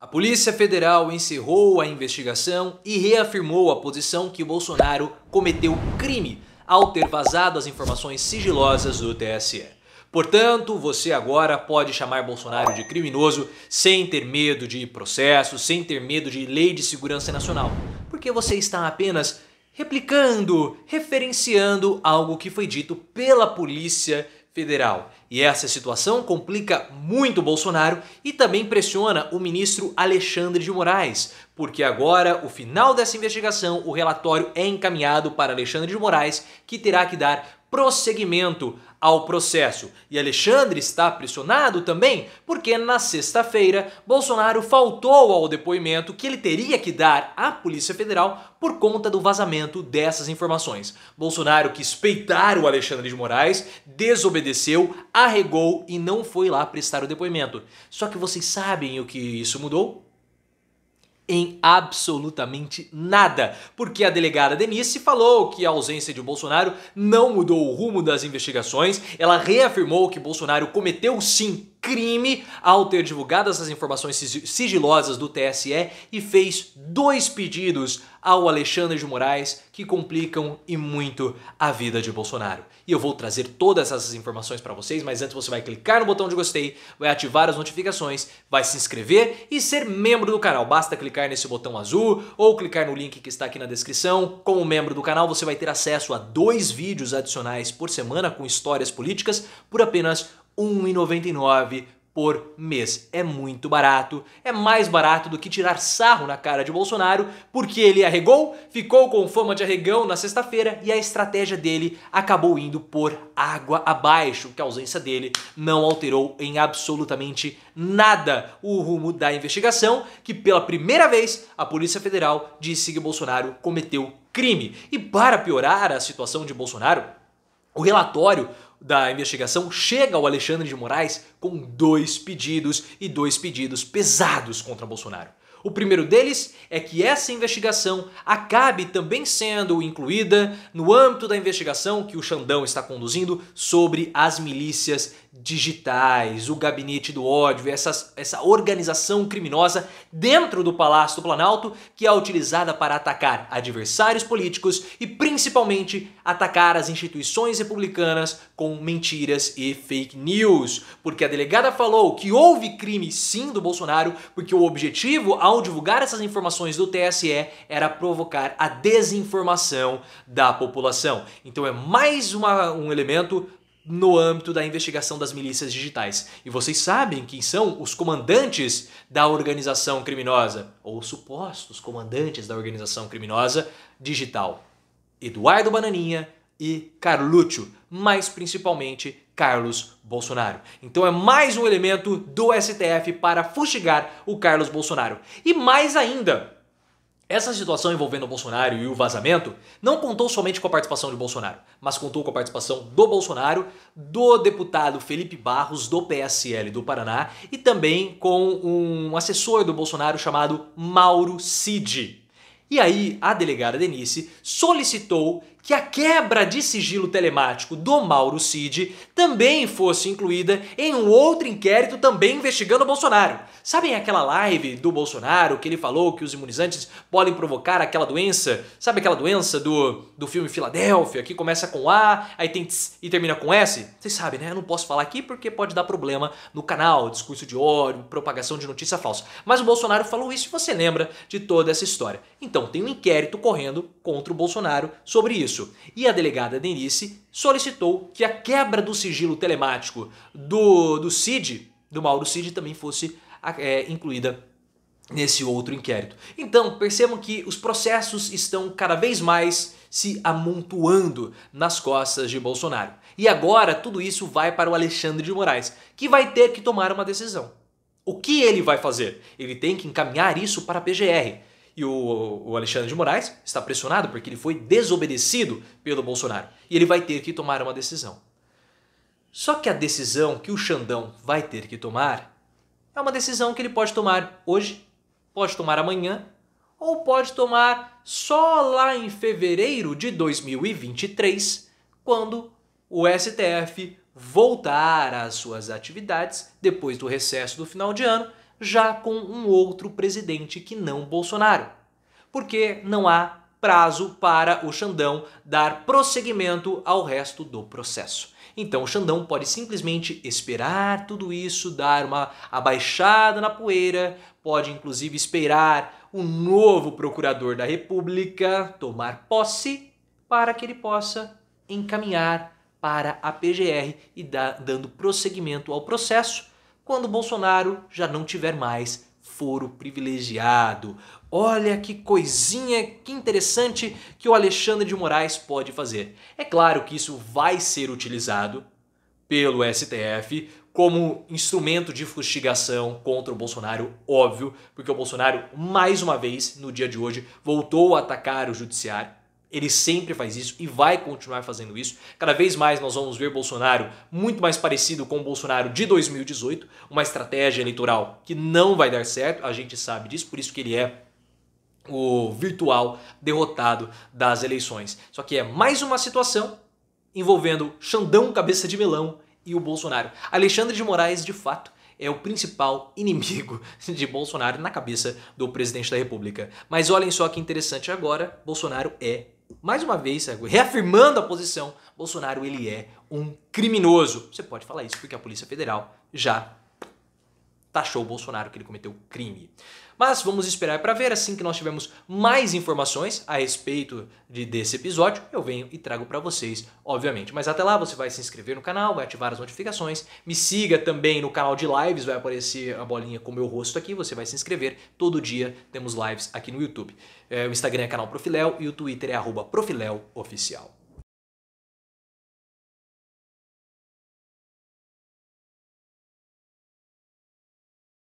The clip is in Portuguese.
A Polícia Federal encerrou a investigação e reafirmou a posição que Bolsonaro cometeu crime ao ter vazado as informações sigilosas do TSE. Portanto, você agora pode chamar Bolsonaro de criminoso sem ter medo de processo, sem ter medo de lei de segurança nacional, porque você está apenas replicando, referenciando algo que foi dito pela polícia federal. E essa situação complica muito Bolsonaro e também pressiona o ministro Alexandre de Moraes, porque agora, o final dessa investigação, o relatório é encaminhado para Alexandre de Moraes, que terá que dar prosseguimento ao processo. E Alexandre está pressionado também porque na sexta-feira Bolsonaro faltou ao depoimento que ele teria que dar à Polícia Federal por conta do vazamento dessas informações. Bolsonaro quis peitar o Alexandre de Moraes, desobedeceu, arregou e não foi lá prestar o depoimento. Só que vocês sabem o que isso mudou? em absolutamente nada, porque a delegada Denise falou que a ausência de Bolsonaro não mudou o rumo das investigações, ela reafirmou que Bolsonaro cometeu sim crime ao ter divulgado essas informações sigilosas do TSE e fez dois pedidos ao Alexandre de Moraes que complicam e muito a vida de Bolsonaro. E eu vou trazer todas essas informações para vocês, mas antes você vai clicar no botão de gostei, vai ativar as notificações, vai se inscrever e ser membro do canal. Basta clicar nesse botão azul ou clicar no link que está aqui na descrição. Como membro do canal, você vai ter acesso a dois vídeos adicionais por semana com histórias políticas por apenas 1,99 por mês. É muito barato, é mais barato do que tirar sarro na cara de Bolsonaro, porque ele arregou, ficou com fama de arregão na sexta-feira e a estratégia dele acabou indo por água abaixo, que a ausência dele não alterou em absolutamente nada o rumo da investigação, que pela primeira vez a Polícia Federal disse que Bolsonaro cometeu crime. E para piorar a situação de Bolsonaro, o relatório da investigação chega ao Alexandre de Moraes com dois pedidos e dois pedidos pesados contra Bolsonaro. O primeiro deles é que essa investigação acabe também sendo incluída no âmbito da investigação que o Xandão está conduzindo sobre as milícias digitais, o gabinete do ódio, essas, essa organização criminosa dentro do Palácio do Planalto que é utilizada para atacar adversários políticos e principalmente atacar as instituições republicanas com mentiras e fake news. Porque a delegada falou que houve crime sim do Bolsonaro, porque o objetivo ao divulgar essas informações do TSE, era provocar a desinformação da população. Então é mais uma, um elemento no âmbito da investigação das milícias digitais. E vocês sabem quem são os comandantes da organização criminosa, ou supostos comandantes da organização criminosa digital: Eduardo Bananinha e Carluccio, mas principalmente Carlos Bolsonaro. Então é mais um elemento do STF para fustigar o Carlos Bolsonaro. E mais ainda, essa situação envolvendo o Bolsonaro e o vazamento não contou somente com a participação de Bolsonaro, mas contou com a participação do Bolsonaro, do deputado Felipe Barros, do PSL do Paraná, e também com um assessor do Bolsonaro chamado Mauro Cid. E aí, a delegada Denise solicitou que a quebra de sigilo telemático do Mauro Cid também fosse incluída em um outro inquérito também investigando o Bolsonaro. Sabem aquela live do Bolsonaro que ele falou que os imunizantes podem provocar aquela doença? Sabe aquela doença do, do filme Filadélfia, que começa com A, aí tem tss, e termina com S? Vocês sabem, né? Eu não posso falar aqui porque pode dar problema no canal, discurso de ódio, propagação de notícia falsa. Mas o Bolsonaro falou isso e você lembra de toda essa história. Então tem um inquérito correndo contra o Bolsonaro sobre isso isso. E a delegada Denise solicitou que a quebra do sigilo telemático do, do Cid, do Mauro Cid, também fosse ah, é, incluída nesse outro inquérito. Então, percebam que os processos estão cada vez mais se amontoando nas costas de Bolsonaro. E agora tudo isso vai para o Alexandre de Moraes, que vai ter que tomar uma decisão. O que ele vai fazer? Ele tem que encaminhar isso para a PGR, e o, o Alexandre de Moraes está pressionado porque ele foi desobedecido pelo Bolsonaro. E ele vai ter que tomar uma decisão. Só que a decisão que o Xandão vai ter que tomar é uma decisão que ele pode tomar hoje, pode tomar amanhã, ou pode tomar só lá em fevereiro de 2023, quando o STF voltar às suas atividades depois do recesso do final de ano já com um outro presidente que não Bolsonaro. Porque não há prazo para o Xandão dar prosseguimento ao resto do processo. Então o Xandão pode simplesmente esperar tudo isso, dar uma abaixada na poeira, pode inclusive esperar o novo procurador da República tomar posse para que ele possa encaminhar para a PGR e dar, dando prosseguimento ao processo quando Bolsonaro já não tiver mais foro privilegiado. Olha que coisinha, que interessante que o Alexandre de Moraes pode fazer. É claro que isso vai ser utilizado pelo STF como instrumento de fustigação contra o Bolsonaro, óbvio, porque o Bolsonaro, mais uma vez, no dia de hoje, voltou a atacar o judiciário. Ele sempre faz isso e vai continuar fazendo isso. Cada vez mais nós vamos ver Bolsonaro muito mais parecido com o Bolsonaro de 2018, uma estratégia eleitoral que não vai dar certo, a gente sabe disso, por isso que ele é o virtual derrotado das eleições. Só que é mais uma situação envolvendo Xandão Cabeça de Melão e o Bolsonaro. Alexandre de Moraes, de fato, é o principal inimigo de Bolsonaro na cabeça do presidente da República. Mas olhem só que interessante agora, Bolsonaro é mais uma vez, reafirmando a posição, Bolsonaro ele é um criminoso. Você pode falar isso porque a Polícia Federal já taxou o Bolsonaro que ele cometeu crime. Mas vamos esperar para ver, assim que nós tivermos mais informações a respeito de, desse episódio, eu venho e trago para vocês, obviamente. Mas até lá você vai se inscrever no canal, vai ativar as notificações, me siga também no canal de lives, vai aparecer a bolinha com o meu rosto aqui, você vai se inscrever. Todo dia temos lives aqui no YouTube. É, o Instagram é canal Profilel e o Twitter é arroba Profilel Oficial.